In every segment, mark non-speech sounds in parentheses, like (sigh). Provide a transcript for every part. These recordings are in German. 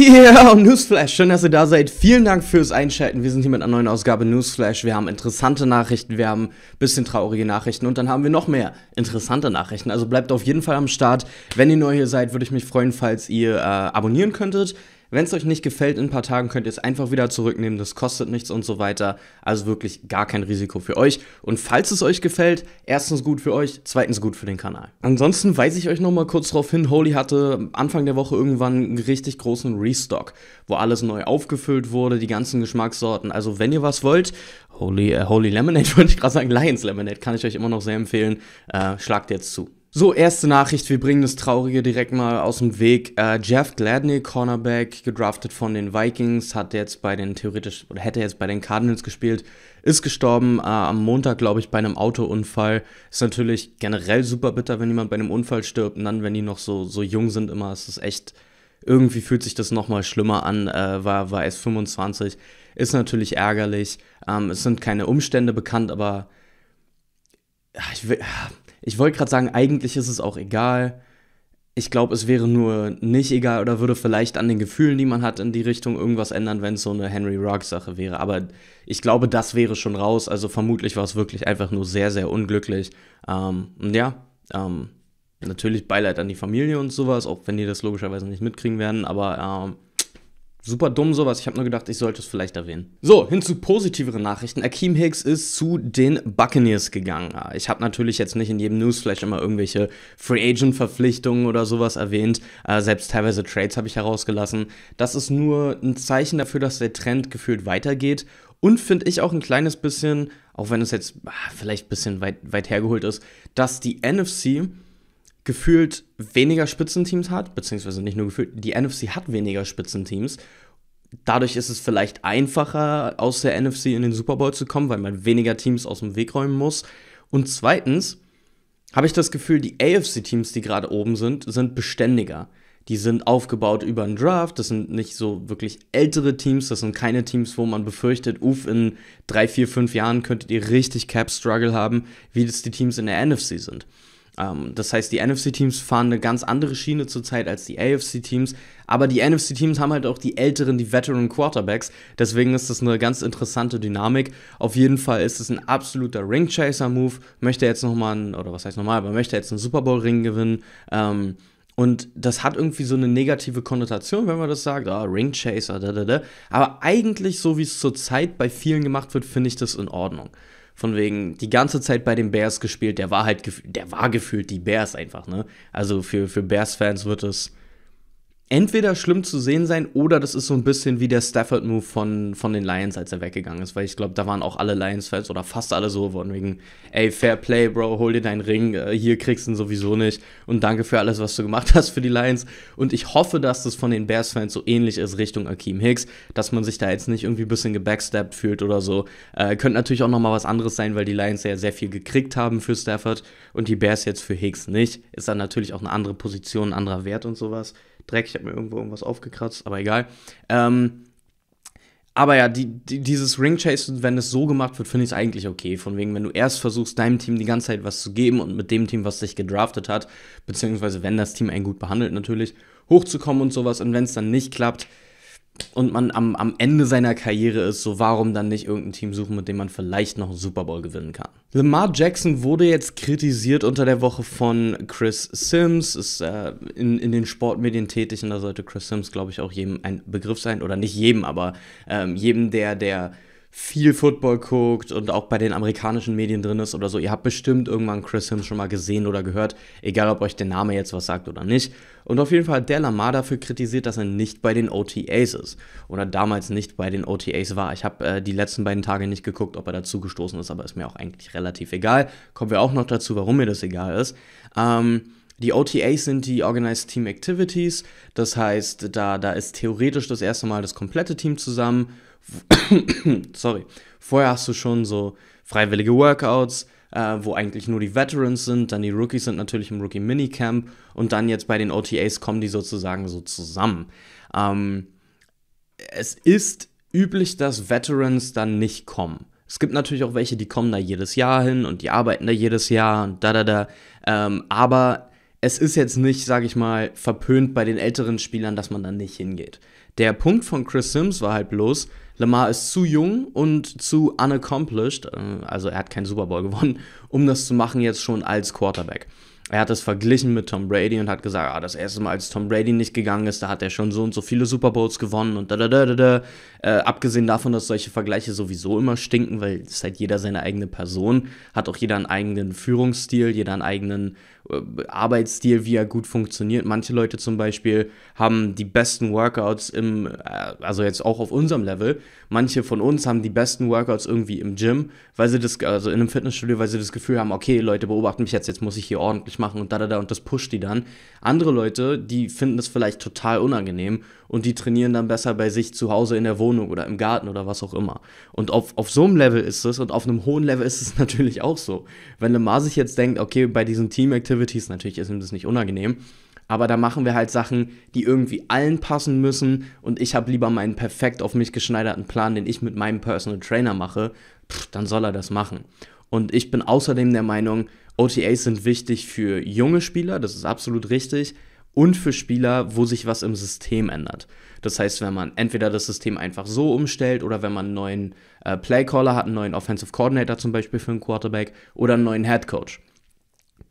Yeah, und (laughs) Newsflash, schön, dass ihr da seid. Vielen Dank fürs Einschalten. Wir sind hier mit einer neuen Ausgabe Newsflash. Wir haben interessante Nachrichten, wir haben ein bisschen traurige Nachrichten und dann haben wir noch mehr interessante Nachrichten. Also bleibt auf jeden Fall am Start. Wenn ihr neu hier seid, würde ich mich freuen, falls ihr äh, abonnieren könntet. Wenn es euch nicht gefällt, in ein paar Tagen könnt ihr es einfach wieder zurücknehmen, das kostet nichts und so weiter. Also wirklich gar kein Risiko für euch. Und falls es euch gefällt, erstens gut für euch, zweitens gut für den Kanal. Ansonsten weise ich euch nochmal kurz darauf hin, Holy hatte Anfang der Woche irgendwann einen richtig großen Restock, wo alles neu aufgefüllt wurde, die ganzen Geschmackssorten. Also wenn ihr was wollt, Holy, äh, Holy Lemonade (laughs) wollte ich gerade sagen, Lions Lemonade kann ich euch immer noch sehr empfehlen. Äh, schlagt jetzt zu. So, erste Nachricht, wir bringen das Traurige direkt mal aus dem Weg. Äh, Jeff Gladney, Cornerback, gedraftet von den Vikings, hat jetzt bei den theoretisch, oder hätte jetzt bei den Cardinals gespielt, ist gestorben äh, am Montag, glaube ich, bei einem Autounfall. Ist natürlich generell super bitter, wenn jemand bei einem Unfall stirbt und dann, wenn die noch so, so jung sind immer, ist es echt, irgendwie fühlt sich das nochmal schlimmer an, äh, war, war erst 25, ist natürlich ärgerlich. Ähm, es sind keine Umstände bekannt, aber ich will ich wollte gerade sagen, eigentlich ist es auch egal. Ich glaube, es wäre nur nicht egal oder würde vielleicht an den Gefühlen, die man hat, in die Richtung irgendwas ändern, wenn es so eine Henry Rock-Sache wäre. Aber ich glaube, das wäre schon raus. Also vermutlich war es wirklich einfach nur sehr, sehr unglücklich. Ähm, ja, ähm, natürlich Beileid an die Familie und sowas, auch wenn die das logischerweise nicht mitkriegen werden. Aber ähm, Super dumm sowas. Ich habe nur gedacht, ich sollte es vielleicht erwähnen. So, hin zu positiveren Nachrichten. Akeem Hicks ist zu den Buccaneers gegangen. Ah, ich habe natürlich jetzt nicht in jedem Newsflash immer irgendwelche Free Agent Verpflichtungen oder sowas erwähnt. Äh, selbst teilweise Trades habe ich herausgelassen. Das ist nur ein Zeichen dafür, dass der Trend gefühlt weitergeht und finde ich auch ein kleines bisschen, auch wenn es jetzt ach, vielleicht ein bisschen weit, weit hergeholt ist, dass die NFC gefühlt weniger Spitzenteams hat, beziehungsweise nicht nur gefühlt, die NFC hat weniger Spitzenteams. Dadurch ist es vielleicht einfacher, aus der NFC in den Super Bowl zu kommen, weil man weniger Teams aus dem Weg räumen muss. Und zweitens habe ich das Gefühl, die AFC-Teams, die gerade oben sind, sind beständiger. Die sind aufgebaut über einen Draft, das sind nicht so wirklich ältere Teams, das sind keine Teams, wo man befürchtet, uff, in drei, vier, fünf Jahren könntet ihr richtig Cap-Struggle haben, wie das die Teams in der NFC sind. Ähm, das heißt, die NFC-Teams fahren eine ganz andere Schiene zurzeit als die AFC-Teams. Aber die NFC-Teams haben halt auch die älteren, die Veteran Quarterbacks. Deswegen ist das eine ganz interessante Dynamik. Auf jeden Fall ist es ein absoluter Ringchaser-Move. Möchte jetzt nochmal, oder was heißt nochmal, aber möchte jetzt einen Super Bowl-Ring gewinnen. Ähm, und das hat irgendwie so eine negative Konnotation, wenn man das sagt, ah, Ringchaser, da, da, da. Aber eigentlich, so wie es zurzeit bei vielen gemacht wird, finde ich das in Ordnung von wegen die ganze Zeit bei den Bears gespielt, der war halt, der war gefühlt die Bears einfach, ne? Also für, für Bears-Fans wird es entweder schlimm zu sehen sein oder das ist so ein bisschen wie der Stafford-Move von, von den Lions, als er weggegangen ist, weil ich glaube, da waren auch alle Lions-Fans oder fast alle so von wegen, ey, fair play, Bro, hol dir deinen Ring, äh, hier kriegst du ihn sowieso nicht und danke für alles, was du gemacht hast für die Lions und ich hoffe, dass das von den Bears-Fans so ähnlich ist Richtung Akeem Hicks, dass man sich da jetzt nicht irgendwie ein bisschen gebacksteppt fühlt oder so. Äh, könnte natürlich auch nochmal was anderes sein, weil die Lions ja sehr viel gekriegt haben für Stafford und die Bears jetzt für Hicks nicht. Ist dann natürlich auch eine andere Position, ein anderer Wert und sowas. Dreck. Ich habe mir irgendwo irgendwas aufgekratzt, aber egal. Ähm, aber ja, die, die, dieses Ring Chase, wenn es so gemacht wird, finde ich es eigentlich okay. Von wegen, wenn du erst versuchst, deinem Team die ganze Zeit was zu geben und mit dem Team, was dich gedraftet hat, beziehungsweise wenn das Team einen gut behandelt natürlich, hochzukommen und sowas. Und wenn es dann nicht klappt, und man am, am Ende seiner Karriere ist, so warum dann nicht irgendein Team suchen, mit dem man vielleicht noch einen Super Bowl gewinnen kann. Lamar Jackson wurde jetzt kritisiert unter der Woche von Chris Sims, ist äh, in, in den Sportmedien tätig und da sollte Chris Sims, glaube ich, auch jedem ein Begriff sein, oder nicht jedem, aber ähm, jedem, der, der viel Football guckt und auch bei den amerikanischen Medien drin ist oder so, ihr habt bestimmt irgendwann Chris Sims schon mal gesehen oder gehört, egal ob euch der Name jetzt was sagt oder nicht. Und auf jeden Fall hat der Lamar dafür kritisiert, dass er nicht bei den OTAs ist oder damals nicht bei den OTAs war. Ich habe äh, die letzten beiden Tage nicht geguckt, ob er dazu gestoßen ist, aber ist mir auch eigentlich relativ egal. Kommen wir auch noch dazu, warum mir das egal ist. Ähm, die OTAs sind die Organized Team Activities, das heißt, da, da ist theoretisch das erste Mal das komplette Team zusammen (coughs) sorry, vorher hast du schon so freiwillige Workouts, äh, wo eigentlich nur die Veterans sind, dann die Rookies sind natürlich im Rookie Minicamp und dann jetzt bei den OTAs kommen die sozusagen so zusammen. Ähm, es ist üblich, dass Veterans dann nicht kommen. Es gibt natürlich auch welche, die kommen da jedes Jahr hin und die arbeiten da jedes Jahr und da da da. Ähm, aber es ist jetzt nicht, sage ich mal, verpönt bei den älteren Spielern, dass man da nicht hingeht. Der Punkt von Chris Sims war halt bloß, Lamar ist zu jung und zu unaccomplished, äh, also er hat keinen Super Bowl gewonnen, um das zu machen jetzt schon als Quarterback. Er hat das verglichen mit Tom Brady und hat gesagt, ah, das erste Mal, als Tom Brady nicht gegangen ist, da hat er schon so und so viele Super Bowls gewonnen und da da da da da. Äh, abgesehen davon, dass solche Vergleiche sowieso immer stinken, weil es halt jeder seine eigene Person, hat auch jeder einen eigenen Führungsstil, jeder einen eigenen äh, Arbeitsstil, wie er gut funktioniert. Manche Leute zum Beispiel haben die besten Workouts im, äh, also jetzt auch auf unserem Level, manche von uns haben die besten Workouts irgendwie im Gym, weil sie das, also in einem Fitnessstudio, weil sie das Gefühl haben, okay, Leute beobachten mich jetzt, jetzt muss ich hier ordentlich machen und da, da, da und das pusht die dann. Andere Leute, die finden das vielleicht total unangenehm und die trainieren dann besser bei sich zu Hause in der Wohnung Wohnung oder im Garten oder was auch immer. Und auf, auf so einem Level ist es und auf einem hohen Level ist es (laughs) natürlich auch so. Wenn Lemar sich jetzt denkt, okay, bei diesen Team-Activities, natürlich ist ihm das nicht unangenehm, aber da machen wir halt Sachen, die irgendwie allen passen müssen und ich habe lieber meinen perfekt auf mich geschneiderten Plan, den ich mit meinem Personal Trainer mache, Pff, dann soll er das machen. Und ich bin außerdem der Meinung, OTAs sind wichtig für junge Spieler, das ist absolut richtig, und für Spieler, wo sich was im System ändert. Das heißt, wenn man entweder das System einfach so umstellt oder wenn man einen neuen äh, Playcaller hat, einen neuen Offensive Coordinator zum Beispiel für einen Quarterback oder einen neuen Head Coach,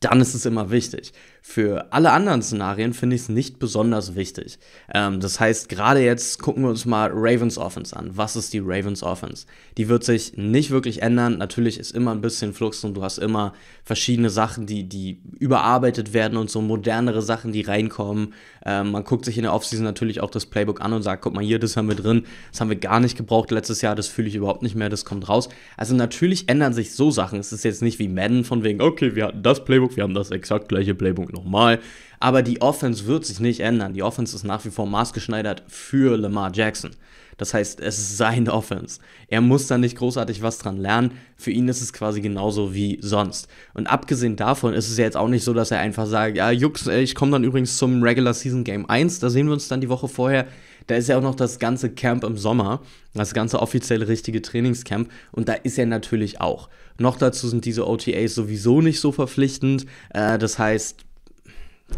dann ist es immer wichtig. Für alle anderen Szenarien finde ich es nicht besonders wichtig. Ähm, das heißt, gerade jetzt gucken wir uns mal Ravens Offense an. Was ist die Ravens Offense? Die wird sich nicht wirklich ändern. Natürlich ist immer ein bisschen Flux und du hast immer verschiedene Sachen, die, die überarbeitet werden und so modernere Sachen, die reinkommen. Ähm, man guckt sich in der Offseason natürlich auch das Playbook an und sagt, guck mal hier, das haben wir drin, das haben wir gar nicht gebraucht letztes Jahr, das fühle ich überhaupt nicht mehr, das kommt raus. Also natürlich ändern sich so Sachen. Es ist jetzt nicht wie Madden von wegen, okay, wir hatten das Playbook, wir haben das exakt gleiche Playbook nochmal. Aber die Offense wird sich nicht ändern. Die Offense ist nach wie vor maßgeschneidert für Lamar Jackson. Das heißt, es ist seine Offense. Er muss da nicht großartig was dran lernen. Für ihn ist es quasi genauso wie sonst. Und abgesehen davon ist es ja jetzt auch nicht so, dass er einfach sagt, ja, Jux, ich komme dann übrigens zum Regular Season Game 1, da sehen wir uns dann die Woche vorher. Da ist ja auch noch das ganze Camp im Sommer, das ganze offizielle richtige Trainingscamp und da ist er natürlich auch. Noch dazu sind diese OTAs sowieso nicht so verpflichtend. Äh, das heißt,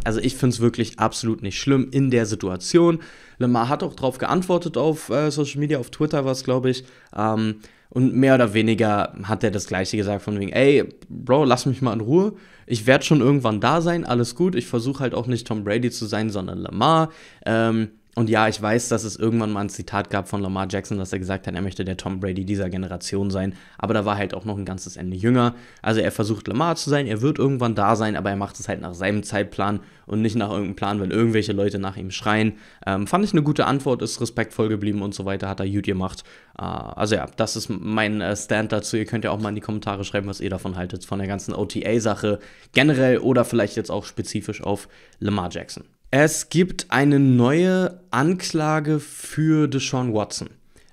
also ich finde es wirklich absolut nicht schlimm in der Situation. Lamar hat auch darauf geantwortet auf äh, Social Media, auf Twitter war es, glaube ich. Ähm, und mehr oder weniger hat er das gleiche gesagt von wegen, ey, Bro, lass mich mal in Ruhe. Ich werde schon irgendwann da sein, alles gut. Ich versuche halt auch nicht Tom Brady zu sein, sondern Lamar. Ähm, und ja, ich weiß, dass es irgendwann mal ein Zitat gab von Lamar Jackson, dass er gesagt hat, er möchte der Tom Brady dieser Generation sein. Aber da war halt auch noch ein ganzes Ende jünger. Also er versucht Lamar zu sein, er wird irgendwann da sein, aber er macht es halt nach seinem Zeitplan und nicht nach irgendeinem Plan, wenn irgendwelche Leute nach ihm schreien. Ähm, fand ich eine gute Antwort, ist respektvoll geblieben und so weiter, hat er gut gemacht. Äh, also ja, das ist mein äh, Stand dazu. Ihr könnt ja auch mal in die Kommentare schreiben, was ihr davon haltet, von der ganzen OTA-Sache generell oder vielleicht jetzt auch spezifisch auf Lamar Jackson. Es gibt eine neue Anklage für Deshaun Watson.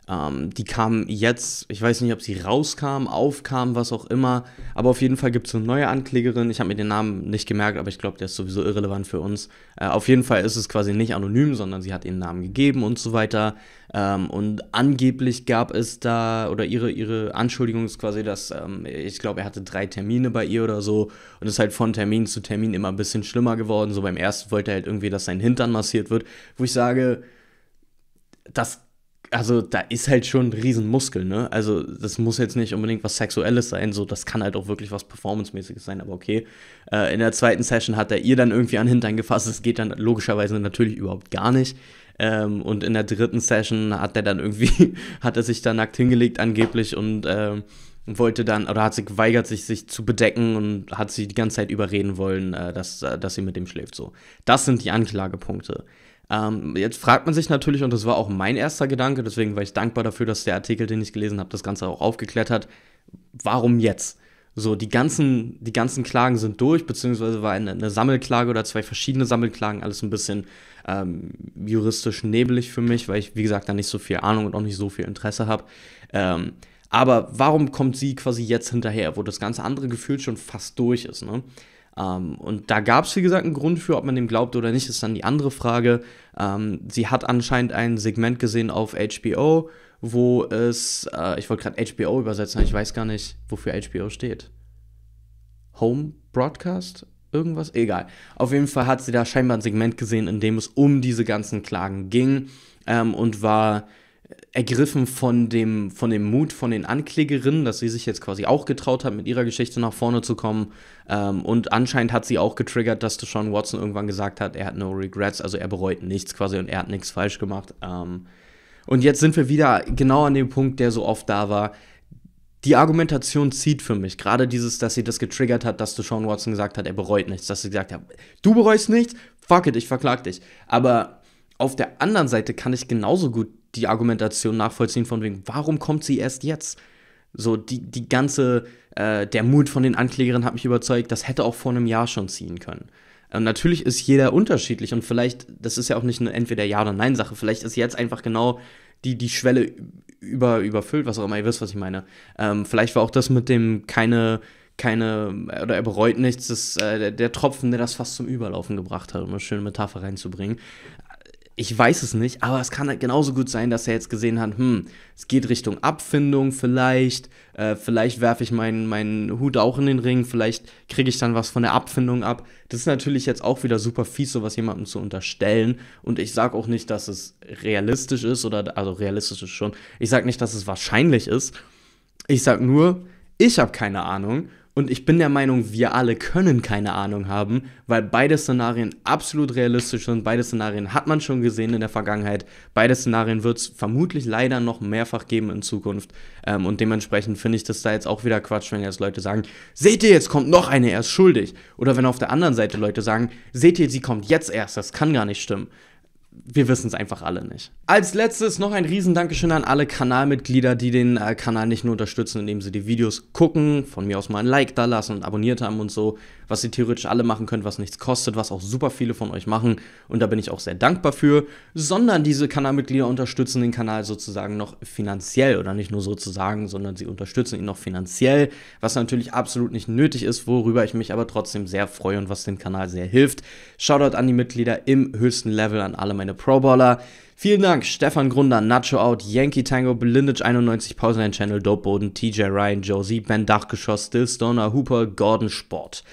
Ähm, die kam jetzt, ich weiß nicht, ob sie rauskam, aufkam, was auch immer, aber auf jeden Fall gibt es eine neue Anklägerin. Ich habe mir den Namen nicht gemerkt, aber ich glaube, der ist sowieso irrelevant für uns. Äh, auf jeden Fall ist es quasi nicht anonym, sondern sie hat ihren Namen gegeben und so weiter. Ähm, und angeblich gab es da, oder ihre, ihre Anschuldigung ist quasi, dass ähm, ich glaube, er hatte drei Termine bei ihr oder so und ist halt von Termin zu Termin immer ein bisschen schlimmer geworden. So beim ersten wollte er halt irgendwie, dass sein Hintern massiert wird, wo ich sage, das also da ist halt schon ein Riesenmuskel, ne? Also das muss jetzt nicht unbedingt was Sexuelles sein, so das kann halt auch wirklich was Performancemäßiges sein, aber okay. Äh, in der zweiten Session hat er ihr dann irgendwie an den Hintern gefasst, das geht dann logischerweise natürlich überhaupt gar nicht. Ähm, und in der dritten Session hat er dann irgendwie, (laughs) hat er sich da nackt hingelegt angeblich und ähm, wollte dann, oder hat sich geweigert, sich, sich zu bedecken und hat sich die ganze Zeit überreden wollen, äh, dass, äh, dass sie mit ihm schläft. So. Das sind die Anklagepunkte. Ähm, jetzt fragt man sich natürlich, und das war auch mein erster Gedanke, deswegen war ich dankbar dafür, dass der Artikel, den ich gelesen habe, das Ganze auch aufgeklärt hat, warum jetzt? So, die ganzen, die ganzen Klagen sind durch, beziehungsweise war eine, eine Sammelklage oder zwei verschiedene Sammelklagen, alles ein bisschen ähm, juristisch nebelig für mich, weil ich, wie gesagt, da nicht so viel Ahnung und auch nicht so viel Interesse habe. Ähm, aber warum kommt sie quasi jetzt hinterher, wo das ganze andere Gefühl schon fast durch ist? Ne? Ähm, und da gab es, wie gesagt, einen Grund für, ob man dem glaubt oder nicht, ist dann die andere Frage. Ähm, sie hat anscheinend ein Segment gesehen auf HBO, wo es, äh, ich wollte gerade HBO übersetzen, ich weiß gar nicht, wofür HBO steht. Home Broadcast? Irgendwas? Egal. Auf jeden Fall hat sie da scheinbar ein Segment gesehen, in dem es um diese ganzen Klagen ging ähm, und war ergriffen von dem, von dem Mut von den Anklägerinnen, dass sie sich jetzt quasi auch getraut hat, mit ihrer Geschichte nach vorne zu kommen. Ähm, und anscheinend hat sie auch getriggert, dass Deshaun Watson irgendwann gesagt hat, er hat no regrets, also er bereut nichts quasi und er hat nichts falsch gemacht. Ähm, und jetzt sind wir wieder genau an dem Punkt, der so oft da war. Die Argumentation zieht für mich. Gerade dieses, dass sie das getriggert hat, dass Deshaun Watson gesagt hat, er bereut nichts. Dass sie gesagt hat, du bereust nichts, fuck it, ich verklag dich. Aber auf der anderen Seite kann ich genauso gut die Argumentation nachvollziehen von wegen, warum kommt sie erst jetzt? So, die, die ganze, äh, der Mut von den Anklägerinnen hat mich überzeugt, das hätte auch vor einem Jahr schon ziehen können. Und natürlich ist jeder unterschiedlich und vielleicht, das ist ja auch nicht eine entweder Ja- oder Nein-Sache, vielleicht ist jetzt einfach genau die, die Schwelle über, überfüllt, was auch immer, ihr wisst, was ich meine. Ähm, vielleicht war auch das mit dem keine, keine, oder er bereut nichts, das, äh, der, der, Tropfen, der das fast zum Überlaufen gebracht hat, um eine schöne Metapher reinzubringen ich weiß es nicht, aber es kann halt genauso gut sein, dass er jetzt gesehen hat, hm, es geht Richtung Abfindung vielleicht, äh, vielleicht werfe ich meinen mein Hut auch in den Ring, vielleicht kriege ich dann was von der Abfindung ab. Das ist natürlich jetzt auch wieder super fies, sowas jemandem zu unterstellen. Und ich sage auch nicht, dass es realistisch ist, oder also realistisch ist schon, ich sage nicht, dass es wahrscheinlich ist. Ich sage nur, ich habe keine Ahnung und ich bin der Meinung, wir alle können keine Ahnung haben, weil beide Szenarien absolut realistisch sind. Beide Szenarien hat man schon gesehen in der Vergangenheit. Beide Szenarien wird es vermutlich leider noch mehrfach geben in Zukunft. Ähm, und dementsprechend finde ich das da jetzt auch wieder Quatsch, wenn jetzt Leute sagen, seht ihr, jetzt kommt noch eine, er ist schuldig. Oder wenn auf der anderen Seite Leute sagen, seht ihr, sie kommt jetzt erst, das kann gar nicht stimmen wir wissen es einfach alle nicht. Als letztes noch ein Riesendankeschön an alle Kanalmitglieder, die den äh, Kanal nicht nur unterstützen, indem sie die Videos gucken, von mir aus mal ein Like da lassen und abonniert haben und so, was ihr theoretisch alle machen könnt, was nichts kostet, was auch super viele von euch machen und da bin ich auch sehr dankbar für, sondern diese Kanalmitglieder unterstützen den Kanal sozusagen noch finanziell oder nicht nur sozusagen, sondern sie unterstützen ihn noch finanziell, was natürlich absolut nicht nötig ist, worüber ich mich aber trotzdem sehr freue und was dem Kanal sehr hilft. Shoutout an die Mitglieder im höchsten Level, an alle meine Pro-Baller. Vielen Dank, Stefan Grunder, Nacho Out, Yankee Tango, Blindage 91, Pausenline Channel, Dope Boden, TJ Ryan, Josie, Ben Dachgeschoss, Stoner, Hooper, Gordon Sport.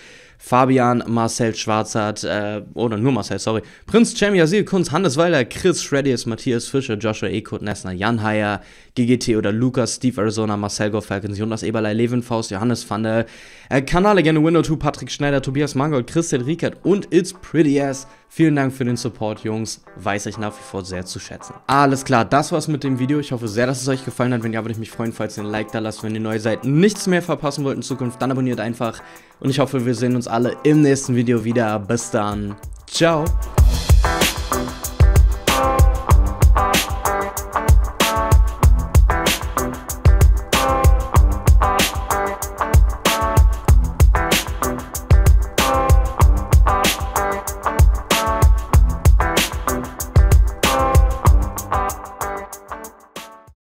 Fabian, Marcel Schwarzart, äh, oder nur Marcel, sorry, Prinz Cem Asil, Kunz, Hannes Handesweiler, Chris Shreddies, Matthias Fischer, Joshua Ekot, Nessner, Jan Heyer, GGT oder Lukas, Steve Arizona, Marcel Go Falcons, Jonas Eberlei, Faust, Johannes van der, äh, Kanallegende Window 2, Patrick Schneider, Tobias Mangold, Christian Riekert und It's Pretty Ass. Vielen Dank für den Support, Jungs. Weiß ich nach wie vor sehr zu schätzen. Alles klar, das war's mit dem Video. Ich hoffe sehr, dass es euch gefallen hat. Wenn ja, würde ich mich freuen, falls ihr ein Like da lasst. Wenn ihr neu seid, nichts mehr verpassen wollt in Zukunft, dann abonniert einfach. Und ich hoffe, wir sehen uns alle im nächsten Video wieder. Bis dann. Ciao.